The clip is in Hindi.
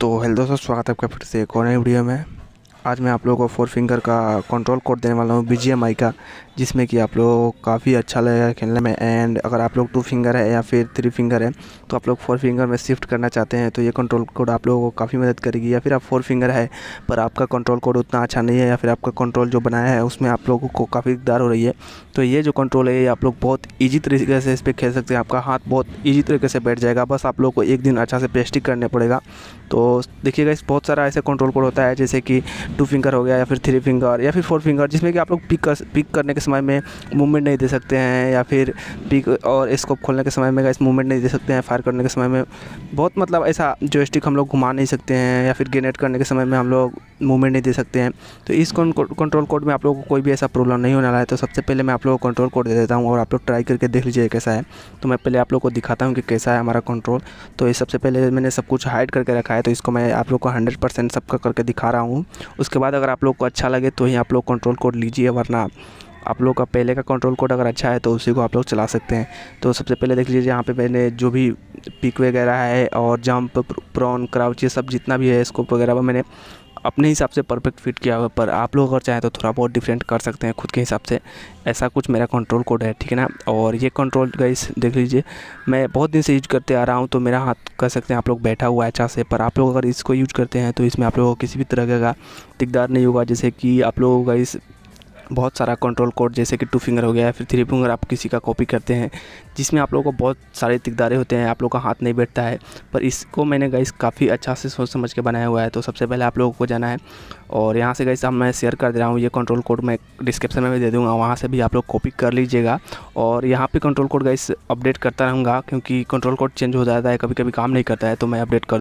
तो हेलो दोस्तों स्वागत है आपका फिर से एक और नए वीडियो में आज मैं आप लोगों को फोर फिंगर का कंट्रोल कोड देने वाला हूँ बी का जिसमें कि आप लोग काफ़ी अच्छा लगेगा खेलने में एंड अगर आप लोग टू फिंगर है या फिर थ्री फिंगर है तो आप लोग फोर फिंगर में शिफ्ट करना चाहते हैं तो ये कंट्रोल कोड आप लोगों को काफ़ी मदद करेगी या फिर आप फोर फिंगर है पर आपका कंट्रोल कोड उतना अच्छा नहीं है या फिर आपका कंट्रोल जो बनाया है उसमें आप लोगों को काफ़ी दिकदार हो रही है तो ये जो कंट्रोल है ये आप लोग बहुत ईजी तरीके से इस पर खेल सकते हैं आपका हाथ बहुत ईजी तरीके से बैठ जाएगा बस आप लोग को एक दिन अच्छा से प्रेस्टिक करने पड़ेगा तो देखिएगा इस बहुत सारा ऐसे कंट्रोल कोड होता है जैसे कि टू फिंगर हो गया या फिर थ्री फिंगर या फिर फोर फिंगर जिसमें कि आप लोग पिक पिक करने के समय में मूवमेंट नहीं दे सकते हैं या फिर पिक और स्कोप खोलने के समय में गैस मूवमेंट नहीं दे सकते हैं फायर करने के समय में बहुत मतलब ऐसा जो हम लोग घुमा नहीं सकते हैं या फिर ग्रेनेड करने के समय में हम लोग मूवमेंट नहीं दे सकते हैं तो इस कंट्रोल कोड में आप लोगों को कोई भी ऐसा प्रॉब्लम नहीं होने वाला है तो सबसे पहले मैं आप लोगों को कंट्रोल कोड दे देता हूँ और आप लोग ट्राई करके देख लीजिए कैसा है तो मैं पहले आप लोग को दिखाता हूँ कि कैसा है हमारा कंट्रोल तो ये सबसे पहले मैंने सब कुछ हाइड करके रखा है तो इसको मैं आप लोग को हंड्रेड परसेंट सबका करके दिखा रहा हूँ उसके बाद अगर आप लोग को अच्छा लगे तो ही आप लोग कंट्रोल कोड लीजिए वरना आप लोग का पहले का कंट्रोल कोड अगर अच्छा है तो उसी को आप लोग चला सकते हैं तो सबसे पहले देख लीजिए यहाँ पे मैंने जो भी पिक वगैरह है और जंप प्रॉन क्राउच ये सब जितना भी है स्कोप वगैरह मैंने अपने हिसाब से परफेक्ट फिट किया हुआ पर आप लोग अगर चाहें तो थोड़ा बहुत डिफरेंट कर सकते हैं खुद के हिसाब से ऐसा कुछ मेरा कंट्रोल कोड है ठीक है ना और ये कंट्रोल गाइस देख लीजिए मैं बहुत दिन से यूज करते आ रहा हूँ तो मेरा हाथ कर सकते हैं आप लोग बैठा हुआ है अच्छा से पर आप लोग अगर इसको यूज करते हैं तो इसमें आप लोगों को किसी भी तरह का दिकदार नहीं होगा जैसे कि आप लोगों का इस बहुत सारा कंट्रोल कोड जैसे कि टू फिंगर हो गया फिर थ्री फिंगर आप किसी का कॉपी करते हैं जिसमें आप लोगों को बहुत सारे दिकदारे होते हैं आप लोगों का हाथ नहीं बैठता है पर इसको मैंने गाइस काफ़ी अच्छा से सोच समझ के बनाया हुआ है तो सबसे पहले आप लोगों को जाना है और यहाँ से गाइस अब मैं शेयर कर दे रहा हूँ ये कंट्रोल कोड मैं डिस्क्रिप्शन में भी दे दूँगा वहाँ से भी आप लोग कॉपी कर लीजिएगा और यहाँ पर कंट्रोल कोड गाइस अपडेट करता रहूँगा क्योंकि कंट्रोल कोड चेंज हो जाता है कभी कभी काम नहीं करता है तो मैं अपडेट कर